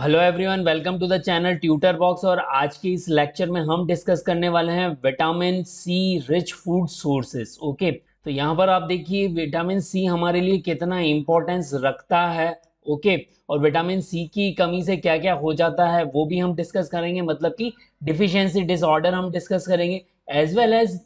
Hello everyone welcome to the channel tutor box और आज के इस लेक्चर में हम डिस्कस करने वाले हैं vitamin C rich food sources okay तो यहाँ पर आप देखिए विटामिन सी हमारे लिए कितना इम्पोर्टेंस रखता है ओके okay, और विटामिन सी की कमी से क्या क्या हो जाता है वो भी हम डिस्कस करेंगे मतलब कि डिफिशियंसी डिसऑर्डर हम डिस्कस करेंगे as well as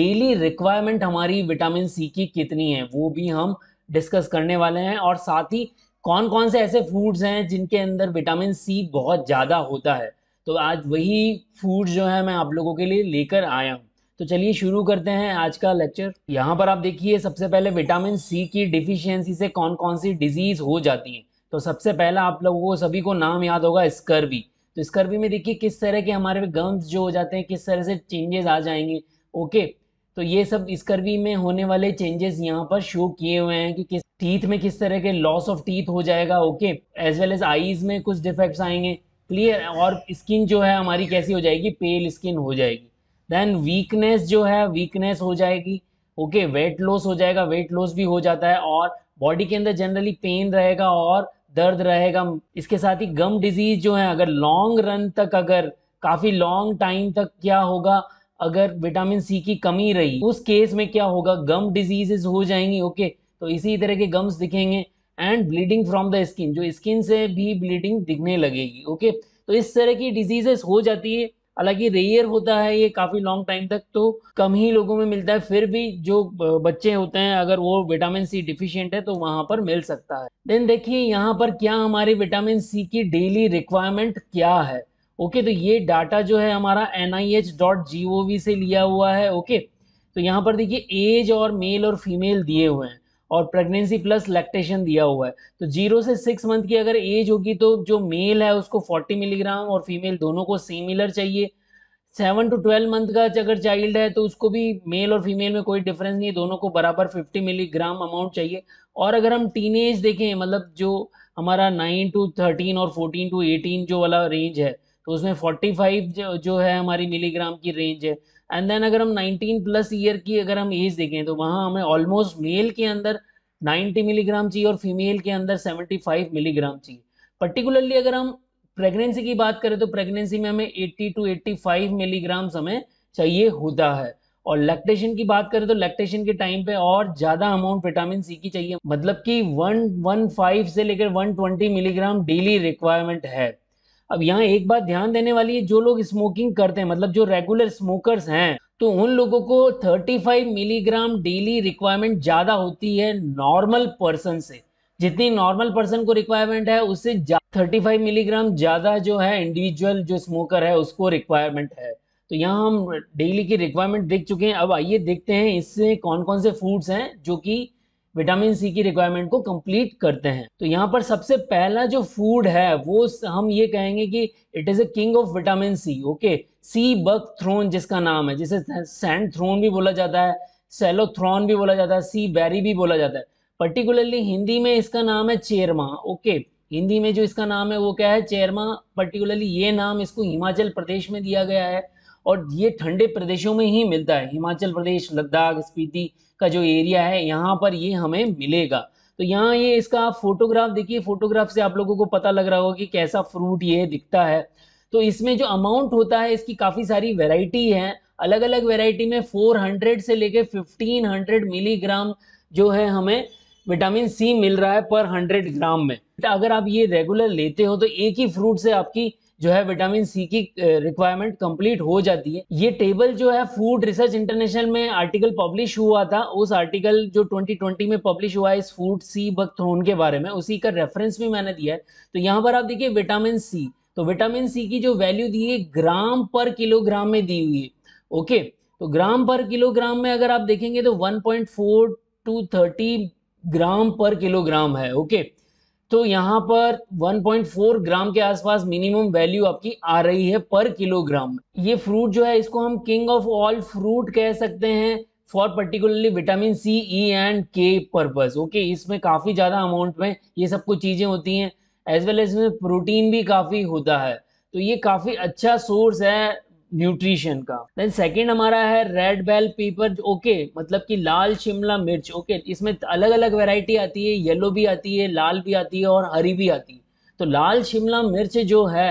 daily requirement हमारी विटामिन सी की कितनी है वो भी हम डिस्कस करने वाले हैं और साथ ही कौन कौन से ऐसे फूड्स हैं जिनके अंदर विटामिन सी बहुत ज़्यादा होता है तो आज वही फूड जो है मैं आप लोगों के लिए लेकर आया हूँ तो चलिए शुरू करते हैं आज का लेक्चर यहाँ पर आप देखिए सबसे पहले विटामिन सी की डिफिशियंसी से कौन कौन सी डिजीज़ हो जाती है तो सबसे पहला आप लोगों को सभी को नाम याद होगा स्कर्वी तो स्कर्वी में देखिए किस तरह के हमारे गम्स जो हो जाते हैं किस तरह से चेंजेस आ जाएंगे ओके तो ये सब स्कर्वी में होने वाले चेंजेस यहाँ पर शो किए हुए हैं कि किस टीथ में किस तरह के लॉस ऑफ टीथ हो जाएगा okay as well as eyes में कुछ डिफेक्ट्स आएंगे क्लियर और स्किन जो है हमारी कैसी हो जाएगी पेल स्किन हो जाएगी देन वीकनेस जो है वीकनेस हो जाएगी ओके वेट लॉस हो जाएगा वेट लॉस भी हो जाता है और बॉडी के अंदर जनरली पेन रहेगा और दर्द रहेगा इसके साथ ही गम डिजीज जो है अगर लॉन्ग रन तक अगर काफ़ी लॉन्ग टाइम तक क्या होगा अगर विटामिन सी की कमी रही उस केस में क्या होगा गम डिजीजेस हो जाएंगी ओके okay? तो इसी तरह के गम्स दिखेंगे and bleeding from the skin जो स्किन से भी ब्लीडिंग दिखने लगेगी ओके तो इस तरह की डिजीजेस हो जाती है हालांकि रेयर होता है ये काफ़ी लॉन्ग टाइम तक तो कम ही लोगों में मिलता है फिर भी जो बच्चे होते हैं अगर वो विटामिन सी डिफिशियंट है तो वहाँ पर मिल सकता है देन देखिए यहाँ पर क्या हमारी विटामिन सी की डेली रिक्वायरमेंट क्या है ओके तो ये डाटा जो है हमारा N I H dot G O V से लिया हुआ है ओके तो यहाँ पर देखिए एज और मेल और फीमेल दिए हुए हैं और प्रेगनेंसी प्लस लैक्टेशन दिया हुआ है तो जीरो से सिक्स मंथ की अगर एज होगी तो जो मेल है उसको फोर्टी मिलीग्राम और फीमेल दोनों को सिमिलर चाहिए सेवन टू ट्वेल्व मंथ का अगर चाइल्ड है तो उसको भी मेल और फीमेल में कोई डिफरेंस नहीं है दोनों को बराबर फिफ्टी मिलीग्राम अमाउंट चाहिए और अगर हम एज देखें मतलब जो हमारा नाइन टू थर्टीन और फोर्टीन टू एटीन जो वाला रेंज है तो उसमें फोर्टी फाइव जो, जो है हमारी मिलीग्राम की रेंज है एंड देन अगर हम 19 प्लस ईयर की अगर हम एज देखें तो वहाँ हमें ऑलमोस्ट मेल के अंदर 90 मिलीग्राम चाहिए और फीमेल के अंदर 75 मिलीग्राम चाहिए पर्टिकुलरली अगर हम प्रेगनेंसी की बात करें तो प्रेगनेंसी में हमें 80 टू 85 मिलीग्राम हमें चाहिए होता है और लैक्टेशन की बात करें तो लैक्टेशन के टाइम पे और ज़्यादा अमाउंट विटामिन सी की चाहिए मतलब कि वन वन फाइव से लेकर one twenty milligram daily requirement है अब यहाँ एक बात ध्यान देने वाली है जो लोग स्मोकिंग करते हैं मतलब जो रेगुलर स्मोकर्स हैं तो उन लोगों को 35 मिलीग्राम डेली रिक्वायरमेंट ज़्यादा होती है नॉर्मल पर्सन से जितनी नॉर्मल पर्सन को रिक्वायरमेंट है उससे थर्टी फाइव मिलीग्राम ज़्यादा जो है इंडिविजुअल जो स्मोकर है उसको रिक्वायरमेंट है तो यहाँ हम डेली की रिक्वायरमेंट देख चुके हैं अब आइए देखते हैं इससे कौन कौन से फूड्स हैं जो कि विटामिन सी की रिक्वायरमेंट को कंप्लीट करते हैं तो यहाँ पर सबसे पहला जो फूड है वो हम ये कहेंगे कि it is a king of vitamin C okay sea buckthorn जिसका नाम है जिसे सैंड थ्रोन भी बोला जाता है सेलोथ्रॉन भी बोला जाता है सी बेरी भी बोला जाता है पर्टिकुलरली हिंदी में इसका नाम है चेरमा ओके हिंदी में जो इसका नाम है वो क्या है चेरमा पर्टिकुलरली ये नाम इसको हिमाचल प्रदेश में दिया गया है और ये ठंडे प्रदेशों में ही मिलता है हिमाचल प्रदेश लद्दाख स्पीति का जो एरिया है यहाँ पर ये हमें मिलेगा तो यहाँ ये इसका फोटोग्राफ देखिए फोटोग्राफ से आप लोगों को पता लग रहा होगा कि कैसा फ्रूट ये दिखता है तो इसमें जो अमाउंट होता है इसकी काफ़ी सारी वेराइटी है अलग अलग वेराइटी में 400 से लेके 1500 मिलीग्राम जो है हमें विटामिन सी मिल रहा है पर 100 ग्राम में अगर आप ये रेगुलर लेते हो तो एक ही फ्रूट से आपकी जो है विटामिन सी की रिक्वायरमेंट uh, कंप्लीट हो जाती है ये टेबल जो है फूड रिसर्च इंटरनेशनल में आर्टिकल पब्लिश हुआ था उस आर्टिकल जो 2020 में पब्लिश हुआ है इस फूड सी बकथ्रोन के बारे में उसी का रेफरेंस भी मैंने दिया है तो यहाँ पर आप देखिए विटामिन सी तो विटामिन सी की जो वैल्यू दी है ग्राम पर किलोग्राम में दी हुई है ओके तो ग्राम पर किलोग्राम में अगर आप देखेंगे तो वन टू थर्टी ग्राम पर किलोग्राम है ओके तो यहाँ पर 1.4 ग्राम के आसपास मिनिमम वैल्यू आपकी आ रही है पर किलोग्राम ये फ्रूट जो है इसको हम किंग ऑफ ऑल फ्रूट कह सकते हैं for particularly vitamin C E and K purpose okay इसमें काफ़ी ज़्यादा अमाउंट में ये सब कुछ चीज़ें होती हैं एज वेल एज इसमें प्रोटीन भी काफ़ी होता है तो ये काफ़ी अच्छा सोर्स है न्यूट्रिशन का देन सेकंड हमारा है रेड बेल पेपर ओके मतलब कि लाल शिमला मिर्च ओके इसमें अलग अलग वैरायटी आती है येलो भी आती है लाल भी आती है और हरी भी आती है तो लाल शिमला मिर्च जो है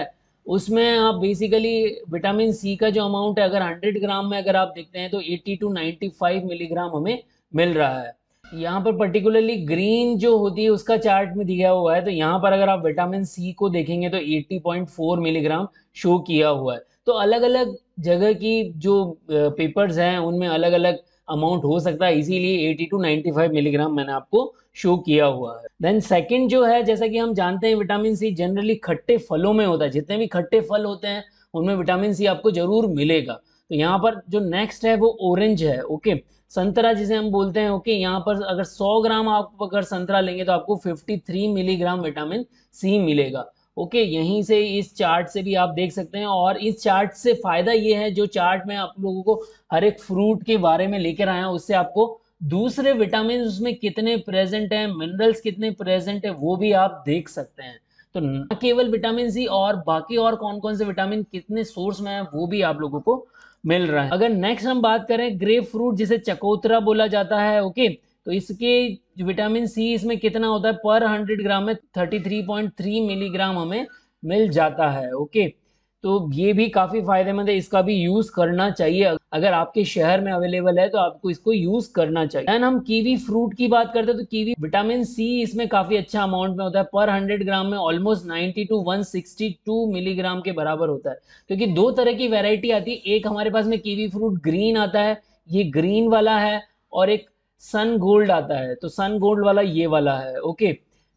उसमें आप बेसिकली विटामिन सी का जो अमाउंट है अगर 100 ग्राम में अगर आप देखते हैं तो 80 टू 95 मिलीग्राम हमें मिल रहा है यहाँ पर पर्टिकुलरली ग्रीन जो होती है उसका चार्ट में दिया हुआ है तो यहाँ पर अगर आप विटामिन सी को देखेंगे तो 80.4 मिलीग्राम शो किया हुआ है तो अलग अलग जगह की जो पेपर्स हैं उनमें अलग अलग अमाउंट हो सकता है इसीलिए 80 टू 95 मिलीग्राम मैंने आपको शो किया हुआ है देन सेकंड जो है जैसा कि हम जानते हैं विटामिन सी जनरली खट्टे फलों में होता है जितने भी खट्टे फल होते हैं उनमें विटामिन सी आपको जरूर मिलेगा तो यहाँ पर जो नेक्स्ट है वो ऑरेंज है ओके संतरा जिसे हम बोलते हैं ओके यहाँ पर अगर 100 ग्राम आप अगर संतरा लेंगे तो आपको 53 मिलीग्राम विटामिन सी मिलेगा ओके यहीं से इस चार्ट से भी आप देख सकते हैं और इस चार्ट से फ़ायदा ये है जो चार्ट में आप लोगों को हर एक फ्रूट के बारे में लेकर आया उससे आपको दूसरे विटामिन उसमें कितने प्रेजेंट हैं मिनरल्स कितने प्रेजेंट है वो भी आप देख सकते हैं तो न केवल विटामिन सी और बाकी और कौन कौन से विटामिन कितने सोर्स में है वो भी आप लोगों को मिल रहा है अगर नेक्स्ट हम बात करें ग्रेप फ्रूट जिसे चकोतरा बोला जाता है ओके okay? तो इसके विटामिन सी इसमें कितना होता है पर हंड्रेड ग्राम में thirty three point three milligram हमें मिल जाता है ओके तो ये भी काफ़ी फायदेमंद है इसका भी यूज़ करना चाहिए अगर आपके शहर में अवेलेबल है तो आपको इसको यूज़ करना चाहिए एंड हम कीवी फ्रूट की बात करते हैं तो कीवी विटामिन सी इसमें काफ़ी अच्छा अमाउंट में होता है पर 100 ग्राम में ऑलमोस्ट 90 टू 162 मिलीग्राम के बराबर होता है क्योंकि दो तरह की वेराइटी आती है एक हमारे पास में कीवी फ्रूट ग्रीन आता है ये ग्रीन वाला है और एक सन गोल्ड आता है तो सन गोल्ड वाला ये वाला है ओके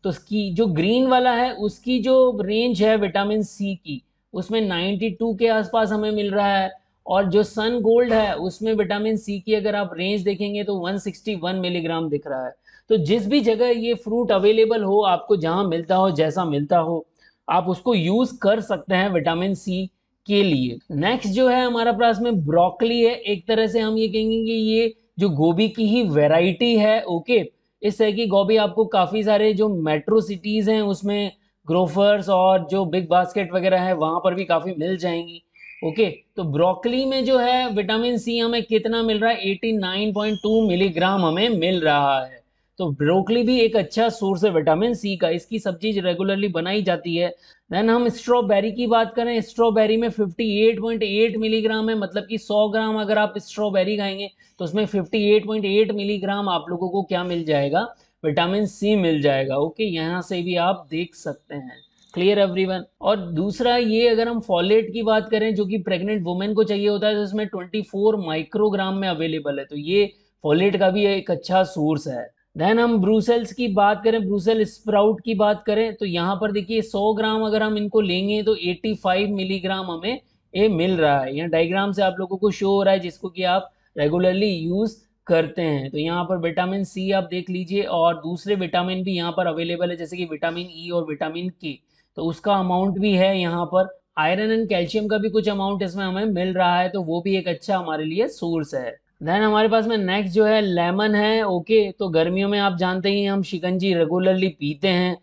तो उसकी जो ग्रीन वाला है उसकी जो रेंज है विटामिन सी की उसमें 92 के आसपास हमें मिल रहा है और जो सन गोल्ड है उसमें विटामिन सी की अगर आप रेंज देखेंगे तो 161 मिलीग्राम दिख रहा है तो जिस भी जगह ये फ्रूट अवेलेबल हो आपको जहाँ मिलता हो जैसा मिलता हो आप उसको यूज़ कर सकते हैं विटामिन सी के लिए नेक्स्ट जो है हमारा पास में ब्रोकली है एक तरह से हम ये कहेंगे कि ये जो गोभी की ही वेराइटी है ओके इस तरह की गोभी आपको काफ़ी सारे जो मेट्रो सिटीज़ हैं उसमें ग्रोफर्स और जो बिग बास्केट वगैरह है वहाँ पर भी काफ़ी मिल जाएंगी ओके तो ब्रोकली में जो है विटामिन सी हमें कितना मिल रहा है 89.2 मिलीग्राम हमें मिल रहा है तो ब्रोकली भी एक अच्छा सोर्स है विटामिन सी का इसकी सब्जी रेगुलरली बनाई जाती है देन हम स्ट्रॉबेरी की बात करें स्ट्रॉबेरी में 58.8 मिलीग्राम है मतलब कि 100 ग्राम अगर आप स्ट्रॉबेरी खाएंगे तो उसमें 58.8 मिलीग्राम आप लोगों को क्या मिल जाएगा विटामिन सी मिल जाएगा ओके यहाँ से भी आप देख सकते हैं क्लियर एवरीवन और दूसरा ये अगर हम फॉलेट की बात करें जो कि प्रेग्नेंट वुमेन को चाहिए होता है तो इसमें 24 माइक्रोग्राम में अवेलेबल है तो ये फॉलेट का भी एक अच्छा सोर्स है देन हम ब्रूसेल्स की बात करें ब्रूसेल स्प्राउट की बात करें तो यहाँ पर देखिए 100 ग्राम अगर हम इनको लेंगे तो 85 मिलीग्राम हमें ये मिल रहा है यहाँ डायग्राम से आप लोगों को शो हो रहा है जिसको कि आप रेगुलरली यूज़ करते हैं तो यहाँ पर विटामिन सी आप देख लीजिए और दूसरे विटामिन भी यहाँ पर अवेलेबल है जैसे कि विटामिन ई e और विटामिन के तो उसका अमाउंट भी है यहाँ पर आयरन एंड कैल्शियम का भी कुछ अमाउंट इसमें हमें मिल रहा है तो वो भी एक अच्छा हमारे लिए सोर्स है देन हमारे पास में नेक्स्ट जो है लेमन है ओके तो गर्मियों में आप जानते ही हम शिकंजी रेगुलरली पीते हैं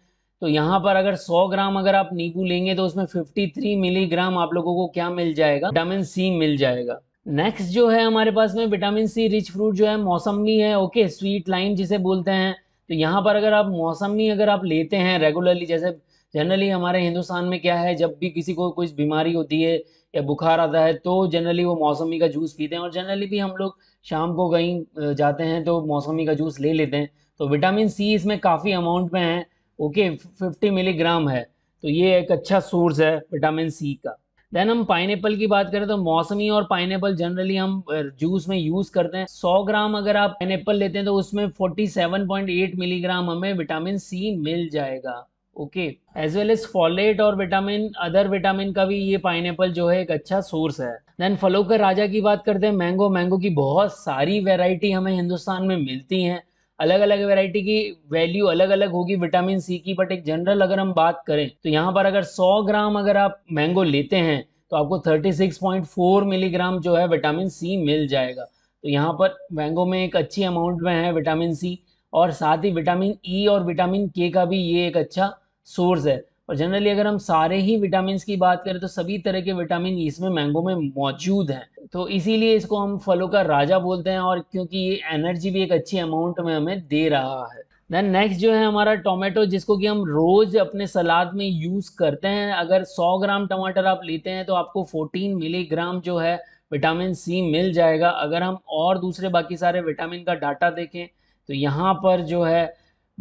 तो यहाँ पर अगर 100 ग्राम अगर आप नींबू लेंगे तो उसमें 53 मिलीग्राम आप लोगों को क्या मिल जाएगा विटामिन सी मिल जाएगा नेक्स्ट जो है हमारे पास में विटामिन सी रिच फ्रूट जो है मौसमी है ओके स्वीट लाइम जिसे बोलते हैं तो यहाँ पर अगर आप मौसमी अगर आप लेते हैं रेगुलरली जैसे जनरली हमारे हिंदुस्तान में क्या है जब भी किसी को कोई बीमारी होती है या बुखार आता है तो जनरली वो मौसमी का जूस पीते हैं और जनरली भी हम लोग शाम को कहीं जाते हैं तो मौसमी का जूस ले लेते हैं तो विटामिन सी इसमें काफ़ी अमाउंट में है ओके फिफ्टी मिलीग्राम है तो ये एक अच्छा सोर्स है विटामिन सी का देन हम पाइन की बात करें तो मौसमी और पाइन जनरली हम जूस में यूज़ करते हैं 100 ग्राम अगर आप पाइन लेते हैं तो उसमें 47.8 मिलीग्राम हमें विटामिन सी मिल जाएगा okay as well as folate और विटामिन अदर विटामिन का भी ये पाइन जो है एक अच्छा सोर्स है देन फलों का राजा की बात करते हैं मैंगो मैंगो की बहुत सारी वेराइटी हमें हिंदुस्तान में मिलती हैं अलग अलग वैरायटी की वैल्यू अलग अलग होगी विटामिन सी की बट एक जनरल अगर हम बात करें तो यहाँ पर अगर 100 ग्राम अगर आप मैंगो लेते हैं तो आपको 36.4 मिलीग्राम जो है विटामिन सी मिल जाएगा तो यहाँ पर मैंगो में एक अच्छी अमाउंट में है विटामिन सी और साथ ही विटामिन ई e और विटामिन के का भी ये एक अच्छा सोर्स है और जनरली अगर हम सारे ही विटामिन की बात करें तो सभी तरह के विटामिन इसमें मैंगो में मौजूद हैं तो इसीलिए इसको हम फलों का राजा बोलते हैं और क्योंकि ये एनर्जी भी एक अच्छी अमाउंट में हमें दे रहा है देन नेक्स्ट जो है हमारा टोमेटो जिसको कि हम रोज़ अपने सलाद में यूज़ करते हैं अगर 100 ग्राम टमाटर आप लेते हैं तो आपको 14 मिलीग्राम जो है विटामिन सी मिल जाएगा अगर हम और दूसरे बाकी सारे विटामिन का डाटा देखें तो यहाँ पर जो है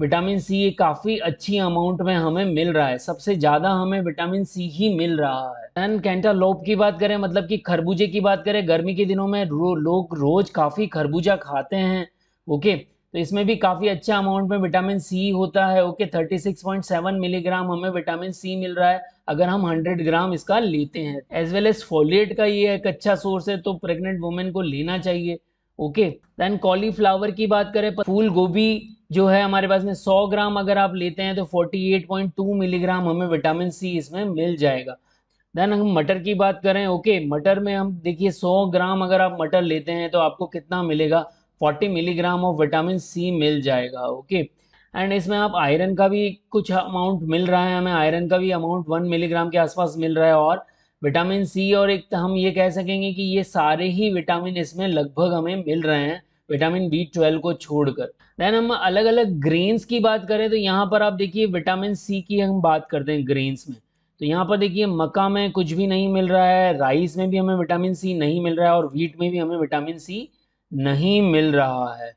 विटामिन सी ये काफ़ी अच्छी अमाउंट में हमें मिल रहा है सबसे ज़्यादा हमें विटामिन सी ही मिल रहा है कैंटा लोप की बात करें मतलब कि खरबूजे की बात करें गर्मी के दिनों में रो, लोग रोज़ काफ़ी खरबूजा खाते हैं ओके तो इसमें भी काफ़ी अच्छा अमाउंट में विटामिन सी होता है ओके 36.7 मिलीग्राम हमें विटामिन सी मिल रहा है अगर हम 100 ग्राम इसका लेते हैं एज वेल एज फोलिएट का ये एक अच्छा सोर्स है तो प्रेग्नेंट वुमेन को लेना चाहिए ओके देन कॉलीफ्लावर की बात करें फूल गोभी जो है हमारे पास में 100 ग्राम अगर आप लेते हैं तो 48.2 मिलीग्राम हमें विटामिन सी इसमें मिल जाएगा देन हम मटर की बात करें ओके मटर में हम देखिए 100 ग्राम अगर आप मटर लेते हैं तो आपको कितना मिलेगा 40 मिलीग्राम ऑफ विटामिन सी मिल जाएगा ओके एंड इसमें आप आयरन का भी कुछ अमाउंट मिल रहा है हमें आयरन का भी अमाउंट वन मिलीग्राम के आसपास मिल रहा है और विटामिन सी और एक हम ये कह सकेंगे कि ये सारे ही विटामिन इसमें लगभग हमें मिल रहे हैं विटामिन बी ट्वेल्व को छोड़कर देन हम अलग अलग ग्रेन्स की बात करें तो यहाँ पर आप देखिए विटामिन सी की हम बात करते हैं ग्रेन्स में तो यहाँ पर देखिए मक्का में कुछ भी नहीं मिल रहा है राइस में भी हमें विटामिन सी नहीं मिल रहा है और व्हीट में भी हमें विटामिन सी नहीं मिल रहा है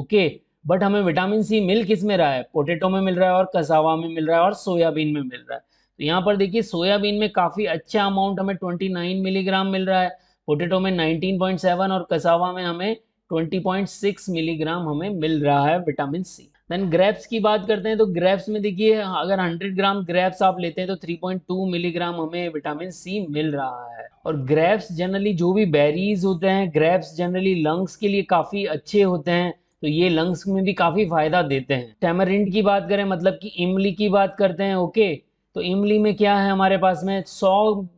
ओके बट हमें विटामिन सी मिल किस में रहा है पोटेटो में मिल रहा है और कसावा में मिल रहा है और सोयाबीन में मिल रहा है तो यहाँ पर देखिए सोयाबीन में काफ़ी अच्छा अमाउंट हमें 29 मिलीग्राम मिल रहा है पोटेटो में 19.7 और कसावा में हमें 20.6 मिलीग्राम हमें मिल रहा है विटामिन सी देन ग्रेप्स की बात करते हैं तो ग्रेप्स में देखिए अगर 100 ग्राम ग्रेप्स आप लेते हैं तो 3.2 मिलीग्राम हमें विटामिन सी मिल रहा है और ग्रेप्स जनरली जो भी बेरीज होते हैं ग्रेप्स जनरली लंग्स के लिए काफ़ी अच्छे होते हैं तो ये लंग्स में भी काफ़ी फायदा देते हैं टेमरिंड की बात करें मतलब कि इमली की बात करते हैं ओके तो इमली में क्या है हमारे पास में 100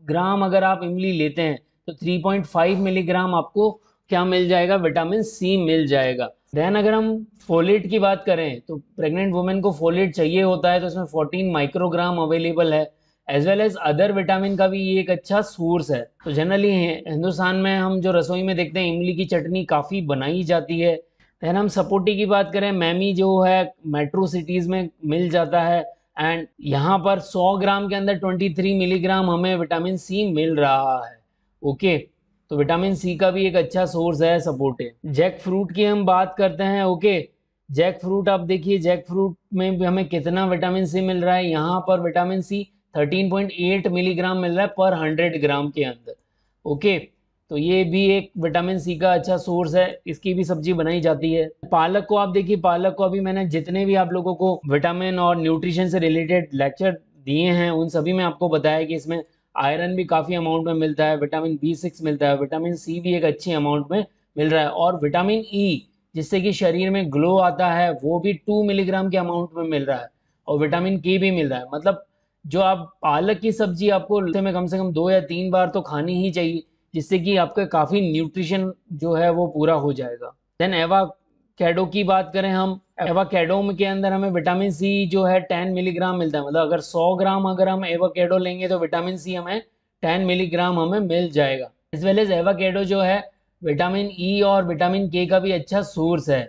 ग्राम अगर आप इमली लेते हैं तो 3.5 मिलीग्राम आपको क्या मिल जाएगा विटामिन सी मिल जाएगा देन अगर हम फोलेट की बात करें तो प्रेग्नेंट वुमेन को फोलेट चाहिए होता है तो उसमें 14 माइक्रोग्राम अवेलेबल है as well as other vitamin का भी ये एक अच्छा सोर्स है तो जनरली हिंदुस्तान में हम जो रसोई में देखते हैं इमली की चटनी काफ़ी बनाई जाती है देन हम सपोटी की बात करें मैमी जो है मेट्रो सिटीज़ में मिल जाता है एंड यहाँ पर 100 ग्राम के अंदर 23 मिलीग्राम हमें विटामिन सी मिल रहा है ओके तो विटामिन सी का भी एक अच्छा सोर्स है सपोर्टेड जैक फ्रूट की हम बात करते हैं ओके जैक फ्रूट आप देखिए जैक फ्रूट में भी हमें कितना विटामिन सी मिल रहा है यहाँ पर विटामिन सी 13.8 मिलीग्राम मिल रहा है पर 100 ग्राम के अंदर ओके okay? तो ये भी एक विटामिन सी का अच्छा सोर्स है इसकी भी सब्जी बनाई जाती है पालक को आप देखिए पालक को अभी मैंने जितने भी आप लोगों को विटामिन और न्यूट्रिशन से रिलेटेड लेक्चर दिए हैं उन सभी में आपको बताया कि इसमें आयरन भी काफ़ी अमाउंट में मिलता है विटामिन बी सिक्स मिलता है विटामिन सी भी एक अच्छी अमाउंट में मिल रहा है और विटामिन ई e, जिससे कि शरीर में ग्लो आता है वो भी टू मिलीग्राम के अमाउंट में मिल रहा है और विटामिन के भी मिल रहा है मतलब जो आप पालक की सब्जी आपको में कम से कम दो या तीन बार तो खानी ही चाहिए जिससे कि आपका काफ़ी न्यूट्रिशन जो है वो पूरा हो जाएगा देन एवा कैडो की बात करें हम कैडो के अंदर हमें विटामिन सी जो है टेन मिलीग्राम मिलता है मतलब अगर सौ ग्राम अगर हम एवाकेडो लेंगे तो विटामिन सी हमें टेन मिलीग्राम हमें मिल जाएगा एज वेल एज एवा कैडो जो है विटामिन ई e और विटामिन के का भी अच्छा सोर्स है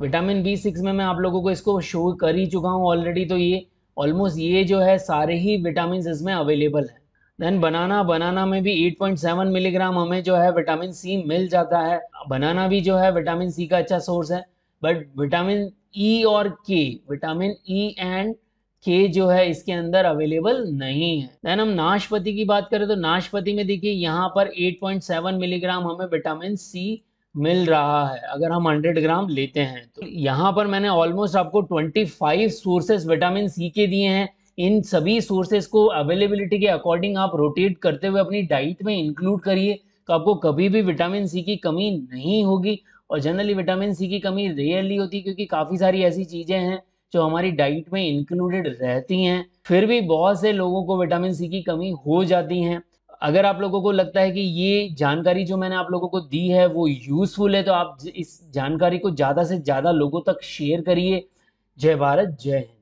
विटामिन बी सिक्स में मैं आप लोगों को इसको शो कर ही चुका हूँ ऑलरेडी तो ये ऑलमोस्ट ये जो है सारे ही विटामिन इसमें अवेलेबल है देन बनाना बनाना में भी 8.7 मिलीग्राम हमें जो है विटामिन सी मिल जाता है बनाना भी जो है विटामिन सी का अच्छा सोर्स है बट विटामिन ई e और के विटामिन ई एंड के जो है इसके अंदर अवेलेबल नहीं है देन हम नाशपति की बात करें तो नाशपति में देखिए यहाँ पर 8.7 मिलीग्राम हमें विटामिन सी मिल रहा है अगर हम 100 ग्राम लेते हैं तो यहाँ पर मैंने ऑलमोस्ट आपको 25 सोर्सेस विटामिन सी के दिए हैं इन सभी सोर्सेज को अवेलेबिलिटी के अकॉर्डिंग आप रोटेट करते हुए अपनी डाइट में इंक्लूड करिए तो आपको कभी भी विटामिन सी की कमी नहीं होगी और जनरली विटामिन सी की कमी रेयरली होती है क्योंकि काफ़ी सारी ऐसी चीज़ें हैं जो हमारी डाइट में इंक्लूडेड रहती हैं फिर भी बहुत से लोगों को विटामिन सी की कमी हो जाती हैं अगर आप लोगों को लगता है कि ये जानकारी जो मैंने आप लोगों को दी है वो यूज़फुल है तो आप इस जानकारी को ज़्यादा से ज़्यादा लोगों तक शेयर करिए जय भारत जय हिंद